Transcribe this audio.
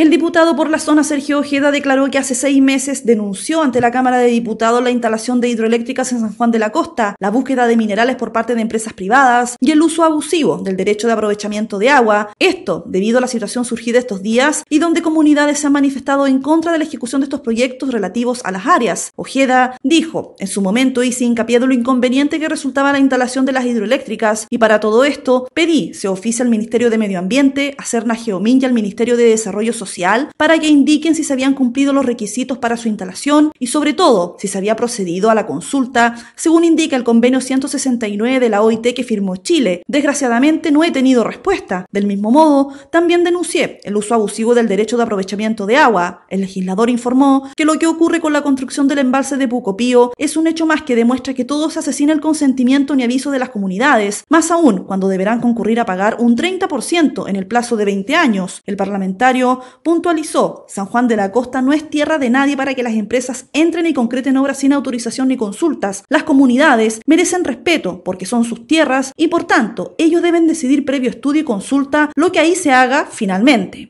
El diputado por la zona Sergio Ojeda declaró que hace seis meses denunció ante la Cámara de Diputados la instalación de hidroeléctricas en San Juan de la Costa, la búsqueda de minerales por parte de empresas privadas y el uso abusivo del derecho de aprovechamiento de agua. Esto debido a la situación surgida estos días y donde comunidades se han manifestado en contra de la ejecución de estos proyectos relativos a las áreas. Ojeda dijo, en su momento hice hincapié de lo inconveniente que resultaba la instalación de las hidroeléctricas y para todo esto pedí se oficia al Ministerio de Medio Ambiente, a Cerna Geomín y al Ministerio de Desarrollo Social para que indiquen si se habían cumplido los requisitos para su instalación y sobre todo si se había procedido a la consulta, según indica el convenio 169 de la OIT que firmó Chile. Desgraciadamente no he tenido respuesta. Del mismo modo, también denuncié el uso abusivo del derecho de aprovechamiento de agua. El legislador informó que lo que ocurre con la construcción del embalse de Pucopío es un hecho más que demuestra que todo se asesina el consentimiento ni aviso de las comunidades, más aún cuando deberán concurrir a pagar un 30% en el plazo de 20 años. El parlamentario puntualizó, San Juan de la Costa no es tierra de nadie para que las empresas entren y concreten obras sin autorización ni consultas. Las comunidades merecen respeto porque son sus tierras y por tanto ellos deben decidir previo estudio y consulta lo que ahí se haga finalmente.